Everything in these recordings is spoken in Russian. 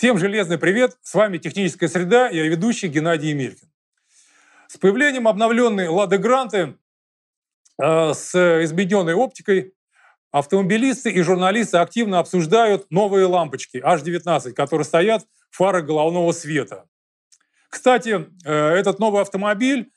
Всем железный привет! С вами «Техническая среда» я ведущий Геннадий Емелькин. С появлением обновленной «Лады Гранты» э, с измененной оптикой автомобилисты и журналисты активно обсуждают новые лампочки H19, которые стоят в фарах головного света. Кстати, э, этот новый автомобиль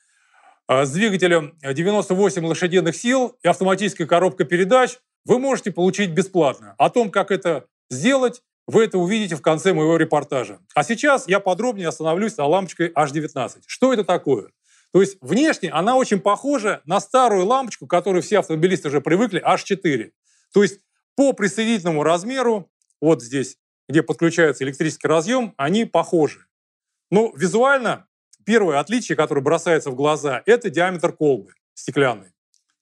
э, с двигателем 98 лошадиных сил и автоматической коробкой передач вы можете получить бесплатно. О том, как это сделать, вы это увидите в конце моего репортажа. А сейчас я подробнее остановлюсь на лампочке H19. Что это такое? То есть внешне она очень похожа на старую лампочку, к которой все автомобилисты уже привыкли, H4. То есть по присоединительному размеру, вот здесь, где подключается электрический разъем, они похожи. Но визуально первое отличие, которое бросается в глаза, это диаметр колбы стеклянной.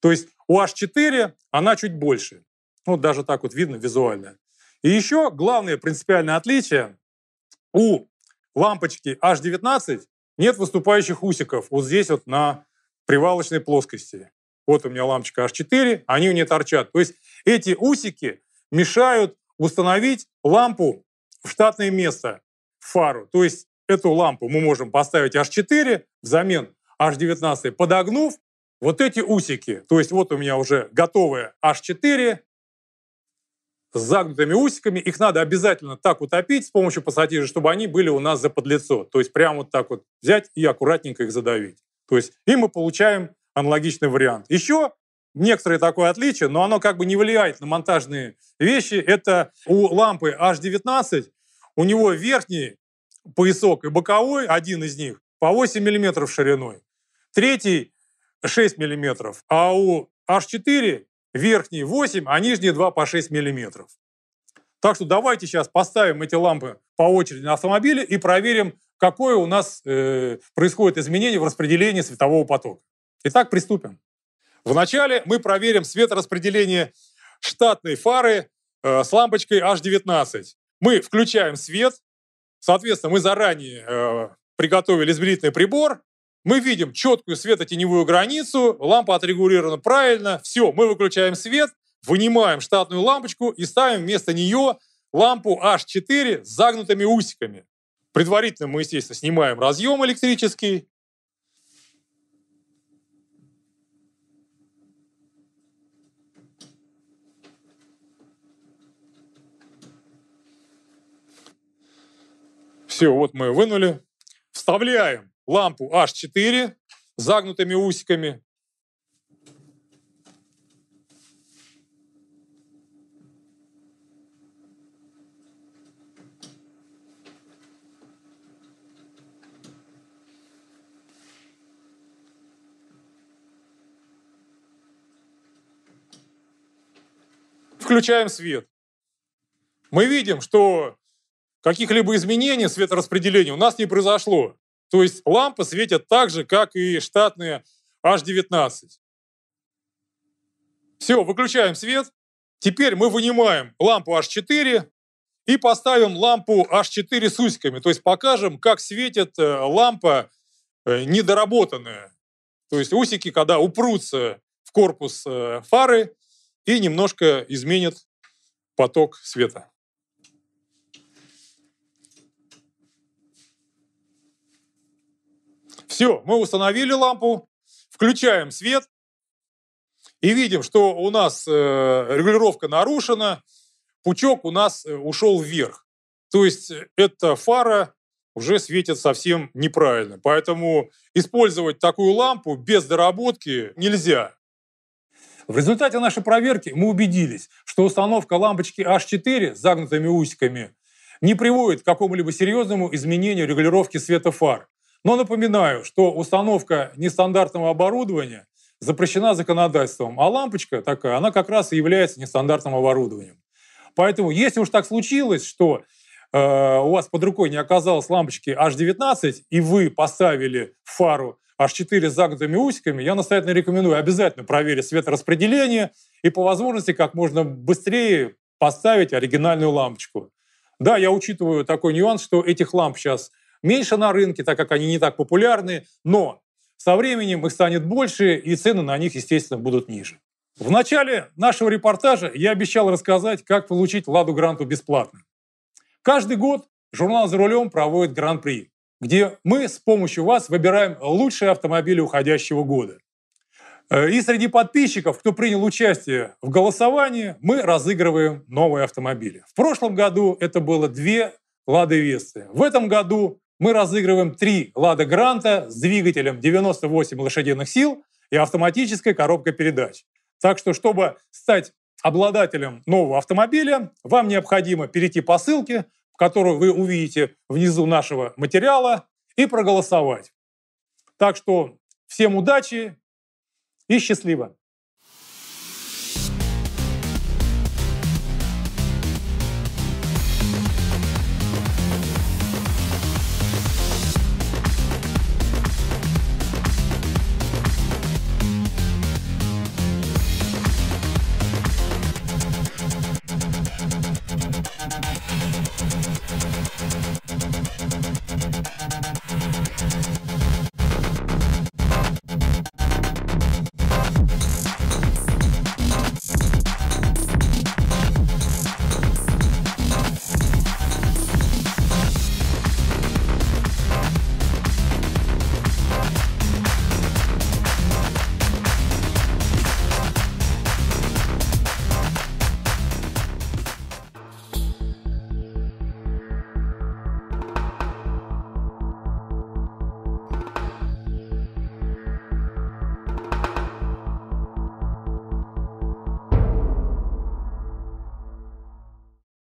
То есть у H4 она чуть больше. Вот даже так вот видно визуально. И еще главное принципиальное отличие. У лампочки H19 нет выступающих усиков вот здесь вот на привалочной плоскости. Вот у меня лампочка H4, они у нее торчат. То есть эти усики мешают установить лампу в штатное место, в фару. То есть эту лампу мы можем поставить H4 взамен H19, подогнув вот эти усики. То есть вот у меня уже готовая H4, с загнутыми усиками, их надо обязательно так утопить с помощью пассатижа, чтобы они были у нас за подлицо. То есть прямо вот так вот взять и аккуратненько их задавить. То есть и мы получаем аналогичный вариант. Еще некоторое такое отличие, но оно как бы не влияет на монтажные вещи. Это у лампы H19, у него верхний поясок и боковой, один из них, по 8 мм шириной. Третий 6 мм, а у H4 верхние 8, а нижние 2 по 6 миллиметров. Так что давайте сейчас поставим эти лампы по очереди на автомобиле и проверим, какое у нас э, происходит изменение в распределении светового потока. Итак, приступим. Вначале мы проверим светораспределение штатной фары э, с лампочкой H19. Мы включаем свет, соответственно, мы заранее э, приготовили измерительный прибор, мы видим четкую светотеневую границу, лампа отрегулирована правильно, все, мы выключаем свет, вынимаем штатную лампочку и ставим вместо нее лампу H4 с загнутыми усиками. Предварительно мы, естественно, снимаем разъем электрический. Все, вот мы вынули. Вставляем лампу H4 с загнутыми усиками. Включаем свет. Мы видим, что каких-либо изменений в светораспределении у нас не произошло. То есть лампы светят так же, как и штатные H19. Все, выключаем свет. Теперь мы вынимаем лампу H4 и поставим лампу H4 с усиками. То есть покажем, как светит э, лампа э, недоработанная. То есть усики, когда упрутся в корпус э, фары и немножко изменят поток света. Все, мы установили лампу, включаем свет и видим, что у нас э, регулировка нарушена, пучок у нас э, ушел вверх. То есть э, эта фара уже светит совсем неправильно. Поэтому использовать такую лампу без доработки нельзя. В результате нашей проверки мы убедились, что установка лампочки H4 с загнутыми усиками не приводит к какому-либо серьезному изменению регулировки света фар. Но напоминаю, что установка нестандартного оборудования запрещена законодательством, а лампочка такая, она как раз и является нестандартным оборудованием. Поэтому, если уж так случилось, что э, у вас под рукой не оказалось лампочки H19, и вы поставили фару H4 с загнутыми усиками, я настоятельно рекомендую обязательно проверить светораспределение и по возможности как можно быстрее поставить оригинальную лампочку. Да, я учитываю такой нюанс, что этих ламп сейчас меньше на рынке, так как они не так популярны, но со временем их станет больше, и цены на них, естественно, будут ниже. В начале нашего репортажа я обещал рассказать, как получить «Ладу Гранту» бесплатно. Каждый год журнал «За рулем» проводит гран-при, где мы с помощью вас выбираем лучшие автомобили уходящего года. Э, и среди подписчиков, кто принял участие в голосовании, мы разыгрываем новые автомобили. В прошлом году это было две «Лады Весты». В этом году мы разыгрываем три «Лада Гранта» с двигателем 98 лошадиных сил и автоматической коробкой передач. Так что, чтобы стать обладателем нового автомобиля, вам необходимо перейти по ссылке, которую вы увидите внизу нашего материала, и проголосовать. Так что всем удачи и счастливо!